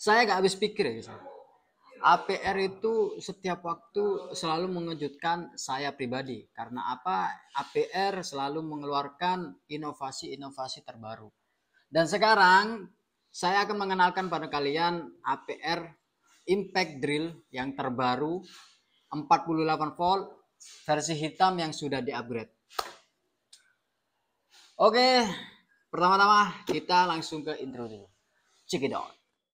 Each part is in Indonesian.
saya nggak habis pikir ya guys. APR itu setiap waktu selalu mengejutkan saya pribadi karena apa APR selalu mengeluarkan inovasi-inovasi terbaru dan sekarang saya akan mengenalkan pada kalian APR Impact Drill yang terbaru 48 volt versi hitam yang sudah diupgrade Oke pertama-tama kita langsung ke intro dulu check it out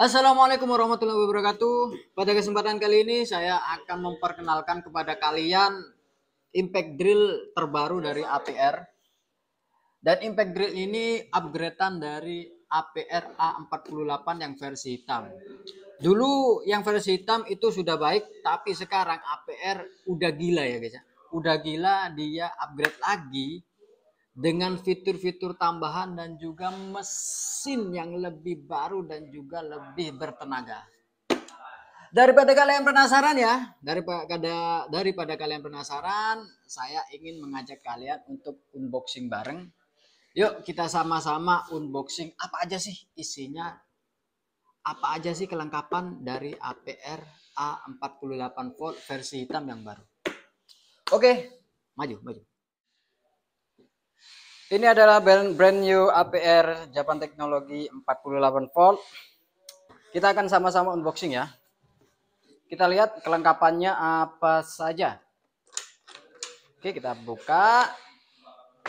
Assalamualaikum warahmatullahi wabarakatuh. Pada kesempatan kali ini saya akan memperkenalkan kepada kalian impact drill terbaru dari APR. Dan impact drill ini upgradean dari APR A48 yang versi hitam. Dulu yang versi hitam itu sudah baik, tapi sekarang APR udah gila ya guys ya. Udah gila dia upgrade lagi dengan fitur-fitur tambahan dan juga mesin yang lebih baru dan juga lebih bertenaga. Daripada kalian penasaran ya, daripada daripada kalian penasaran, saya ingin mengajak kalian untuk unboxing bareng. Yuk kita sama-sama unboxing apa aja sih isinya? Apa aja sih kelengkapan dari APR A48 volt versi hitam yang baru? Oke, maju, maju. Ini adalah brand, brand new APR Japan Teknologi 48 volt. Kita akan sama-sama unboxing ya. Kita lihat kelengkapannya apa saja. Oke, kita buka.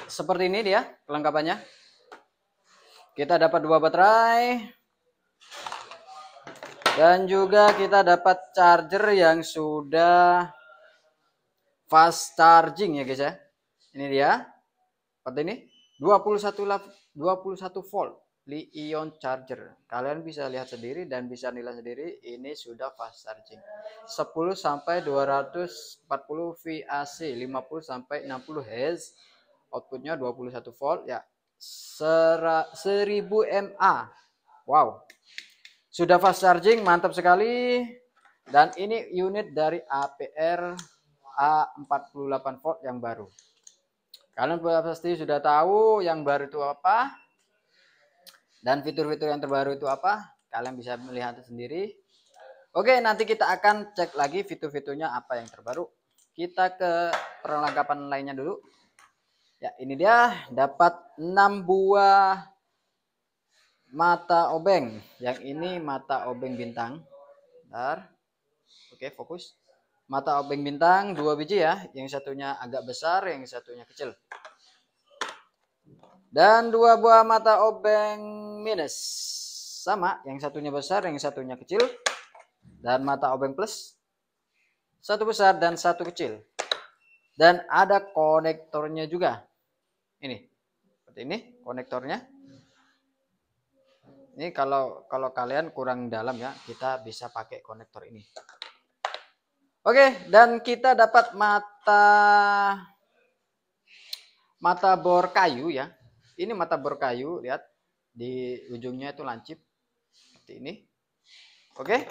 Seperti ini dia kelengkapannya. Kita dapat dua baterai. Dan juga kita dapat charger yang sudah fast charging ya guys ya. Ini dia. Seperti ini. 21 21 volt ion charger. Kalian bisa lihat sendiri dan bisa nilai sendiri ini sudah fast charging. 10 sampai 240 VAC 50 sampai 60 Hz outputnya 21 volt ya. Sera, 1000 mA. Wow. Sudah fast charging, mantap sekali. Dan ini unit dari APR A48 volt yang baru. Kalian pasti sudah tahu yang baru itu apa dan fitur-fitur yang terbaru itu apa. Kalian bisa melihat sendiri. Oke, nanti kita akan cek lagi fitur-fiturnya apa yang terbaru. Kita ke perlengkapan lainnya dulu. Ya, ini dia dapat 6 buah mata obeng. Yang ini mata obeng bintang. Bentar. Oke, fokus mata obeng bintang dua biji ya yang satunya agak besar yang satunya kecil dan dua buah mata obeng minus sama yang satunya besar yang satunya kecil dan mata obeng plus satu besar dan satu kecil dan ada konektornya juga ini seperti ini konektornya ini kalau kalau kalian kurang dalam ya kita bisa pakai konektor ini Oke, dan kita dapat mata mata bor kayu ya. Ini mata bor kayu, lihat di ujungnya itu lancip seperti ini. Oke.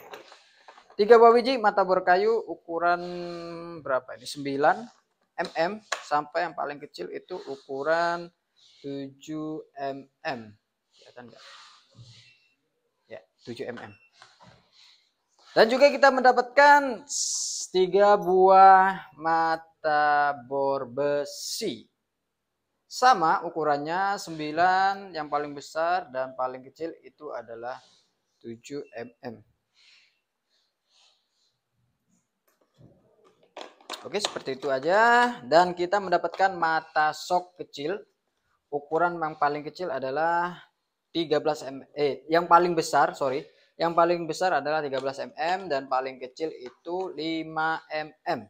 Tiga buah biji mata bor kayu ukuran berapa ini? 9 mm sampai yang paling kecil itu ukuran 7 mm. Kelihatan enggak? Ya, 7 mm. Dan juga kita mendapatkan tiga buah mata bor besi. Sama ukurannya 9 yang paling besar dan paling kecil itu adalah 7 mm. Oke, seperti itu aja. Dan kita mendapatkan mata sok kecil. Ukuran yang paling kecil adalah 13 mm. Eh, yang paling besar, sorry, yang paling besar adalah 13 mm dan paling kecil itu 5 mm.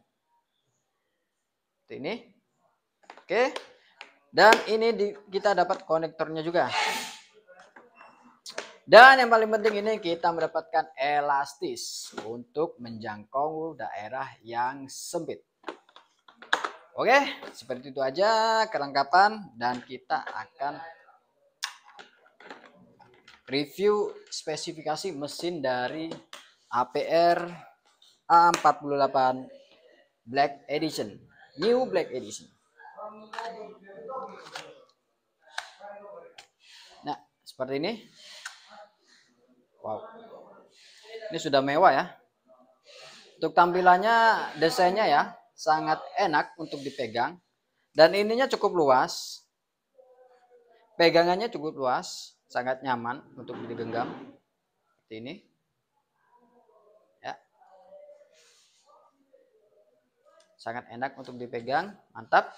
Ini. Oke. Dan ini di, kita dapat konektornya juga. Dan yang paling penting ini kita mendapatkan elastis untuk menjangkau daerah yang sempit. Oke, seperti itu aja kelengkapan dan kita akan review spesifikasi mesin dari APR A48 Black Edition New Black Edition nah seperti ini wow ini sudah mewah ya untuk tampilannya desainnya ya sangat enak untuk dipegang dan ininya cukup luas pegangannya cukup luas sangat nyaman untuk digenggam seperti ini ya sangat enak untuk dipegang mantap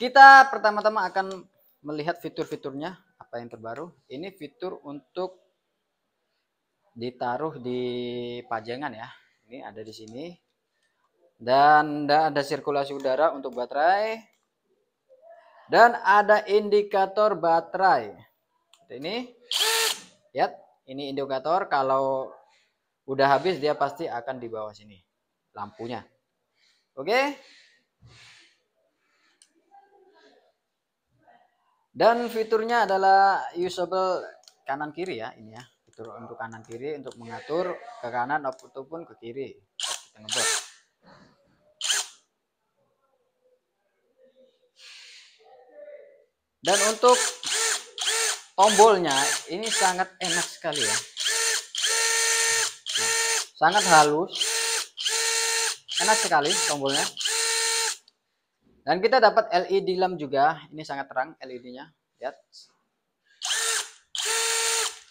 kita pertama-tama akan melihat fitur-fiturnya apa yang terbaru ini fitur untuk ditaruh di pajangan ya ini ada di sini dan ada sirkulasi udara untuk baterai dan ada indikator baterai. Ini ya. ini indikator kalau udah habis dia pasti akan di bawah sini lampunya. Oke? Dan fiturnya adalah usable kanan kiri ya ini ya. Fitur untuk kanan kiri untuk mengatur ke kanan ataupun ke kiri. Kita ngebut. Dan untuk tombolnya ini sangat enak sekali ya. Nah, sangat halus. Enak sekali tombolnya. Dan kita dapat LED lamp juga. Ini sangat terang LED-nya. Lihat.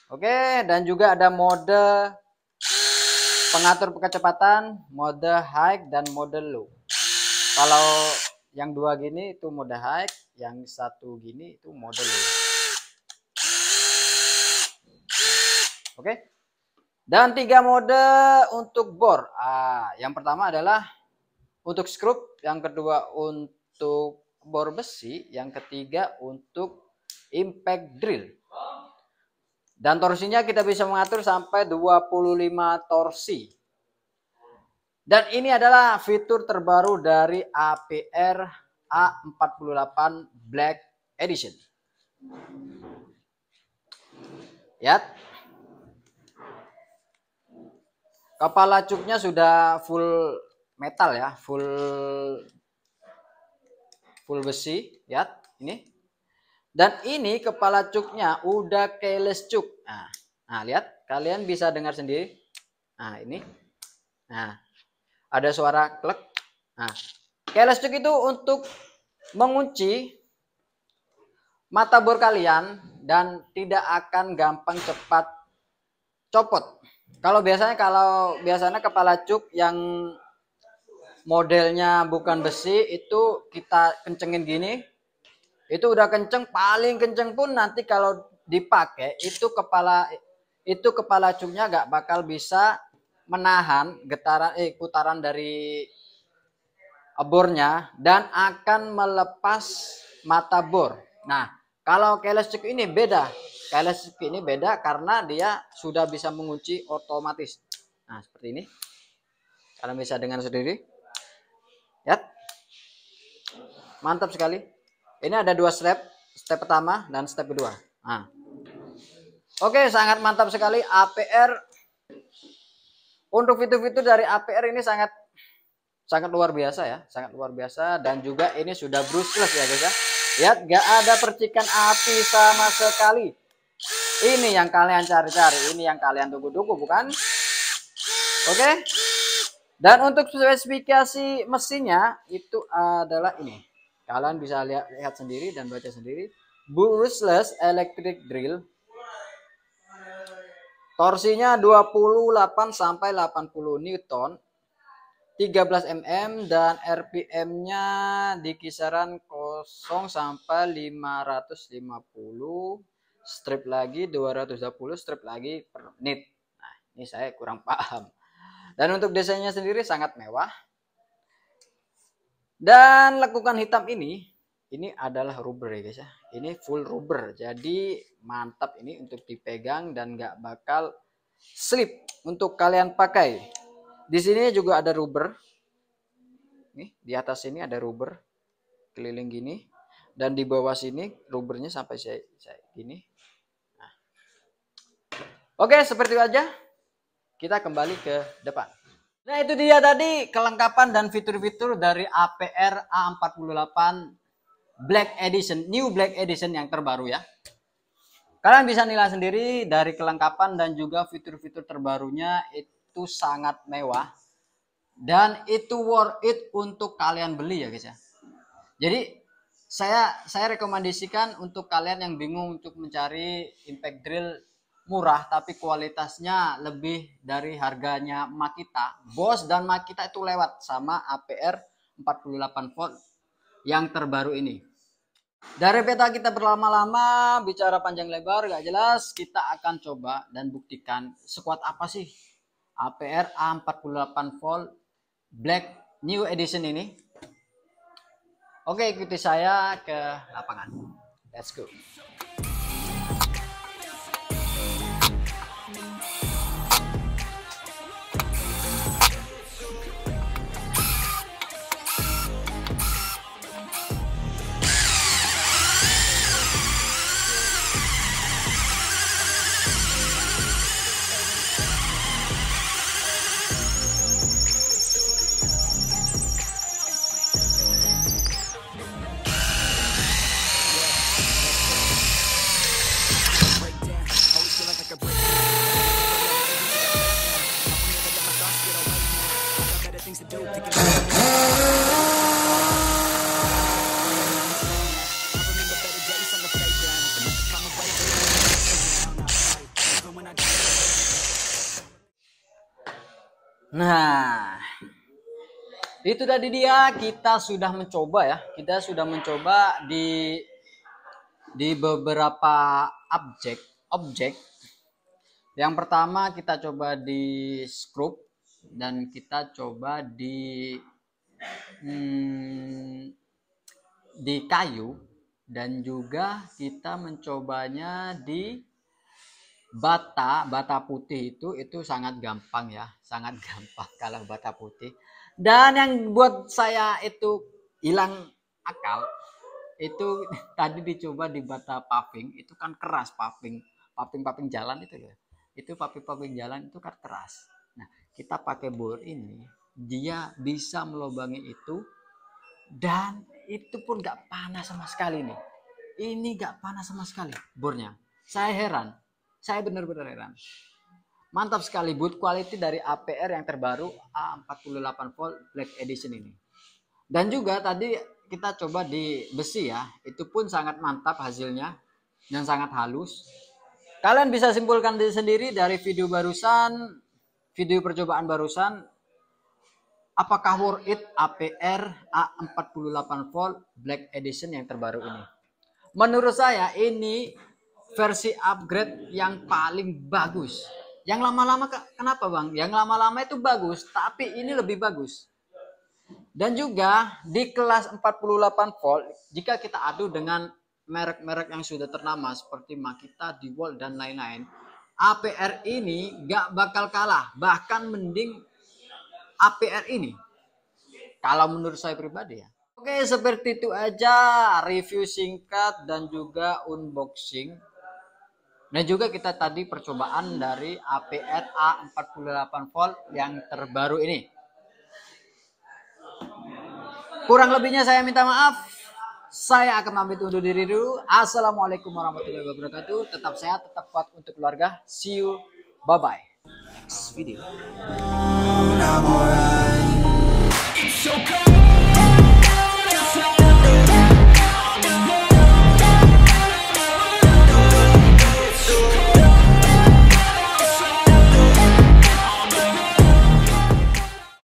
Oke, dan juga ada mode pengatur kecepatan, mode high dan mode low. Kalau yang dua gini itu mode high, yang satu gini itu model ya. oke okay? dan tiga mode untuk bor ah, yang pertama adalah untuk skrup yang kedua untuk bor besi yang ketiga untuk impact drill dan torsinya kita bisa mengatur sampai 25 torsi dan ini adalah fitur terbaru dari APR A48 Black Edition. Ya, Kepala cuknya sudah full metal ya, full full besi, Ya, ini. Dan ini kepala cuknya udah keles cuk. Nah, nah lihat, kalian bisa dengar sendiri. Nah, ini. Nah, ada suara klek. Nah, check ya, itu untuk mengunci mata bor kalian dan tidak akan gampang cepat copot. Kalau biasanya kalau biasanya kepala cuk yang modelnya bukan besi itu kita kencengin gini. Itu udah kenceng, paling kenceng pun nanti kalau dipakai itu kepala itu kepala cuknya nggak bakal bisa menahan getaran eh putaran dari bornya dan akan melepas mata bor. Nah, kalau kelestik ini beda. Kelestik ini beda karena dia sudah bisa mengunci otomatis. Nah, seperti ini. Kalian bisa dengan sendiri. Ya, Mantap sekali. Ini ada dua step. Step pertama dan step kedua. Nah. Oke, sangat mantap sekali APR. Untuk fitur-fitur dari APR ini sangat sangat luar biasa ya sangat luar biasa dan juga ini sudah brushless ya guys ya lihat gak ada percikan api sama sekali ini yang kalian cari-cari ini yang kalian tunggu-tunggu bukan oke dan untuk spesifikasi mesinnya itu adalah ini kalian bisa lihat lihat sendiri dan baca sendiri brushless electric drill torsinya 28 sampai 80 newton 13 mm dan RPM-nya di kisaran 0 sampai 550 strip lagi 220 strip lagi per menit. Nah, ini saya kurang paham. Dan untuk desainnya sendiri sangat mewah. Dan lekukan hitam ini ini adalah rubber ya guys ya. Ini full rubber. Jadi mantap ini untuk dipegang dan nggak bakal slip untuk kalian pakai. Di sini juga ada rubber. Nih, di atas ini ada rubber keliling gini dan di bawah sini rubbernya sampai saya, saya gini. Nah. Oke, seperti itu aja. Kita kembali ke depan. Nah, itu dia tadi kelengkapan dan fitur-fitur dari APR A48 Black Edition, New Black Edition yang terbaru ya. Kalian bisa nilai sendiri dari kelengkapan dan juga fitur-fitur terbarunya itu sangat mewah dan itu worth it untuk kalian beli ya guys ya. Jadi saya saya rekomendasikan untuk kalian yang bingung untuk mencari impact drill murah tapi kualitasnya lebih dari harganya Makita. Bos dan Makita itu lewat sama APR 48 volt yang terbaru ini. Dari peta kita berlama-lama bicara panjang lebar gak jelas, kita akan coba dan buktikan sekuat apa sih APR A48 volt Black New Edition ini. Oke, ikuti saya ke lapangan. Let's go. Nah, itu tadi dia kita sudah mencoba ya kita sudah mencoba di di beberapa objek objek yang pertama kita coba di skrup dan kita coba di hmm, di kayu dan juga kita mencobanya di bata bata putih itu itu sangat gampang ya sangat gampang kalau bata putih dan yang buat saya itu hilang akal itu tadi dicoba di bata paving itu kan keras paving paving paving jalan itu ya. Itu paving paving jalan itu kan keras kita pakai bor ini dia bisa melobangi itu dan itu pun gak panas sama sekali nih ini gak panas sama sekali bornya saya heran saya benar-benar heran mantap sekali boot quality dari APR yang terbaru A48 volt black edition ini dan juga tadi kita coba di besi ya itu pun sangat mantap hasilnya dan sangat halus kalian bisa simpulkan sendiri dari video barusan video percobaan barusan apakah worth it APR A48 volt Black Edition yang terbaru ini? Menurut saya ini versi upgrade yang paling bagus. Yang lama-lama kenapa bang? Yang lama-lama itu bagus, tapi ini lebih bagus. Dan juga di kelas 48 volt, jika kita adu dengan merek-merek yang sudah ternama seperti Makita, Dewalt, dan lain-lain, APR ini gak bakal kalah. Bahkan mending APR ini. Kalau menurut saya pribadi ya. Oke seperti itu aja review singkat dan juga unboxing. Nah juga kita tadi percobaan dari APR A48 volt yang terbaru ini. Kurang lebihnya saya minta maaf. Saya akan pamit undur diri dulu. Assalamualaikum warahmatullahi wabarakatuh. Tetap sehat, tetap kuat untuk keluarga. See you. Bye-bye. Next video.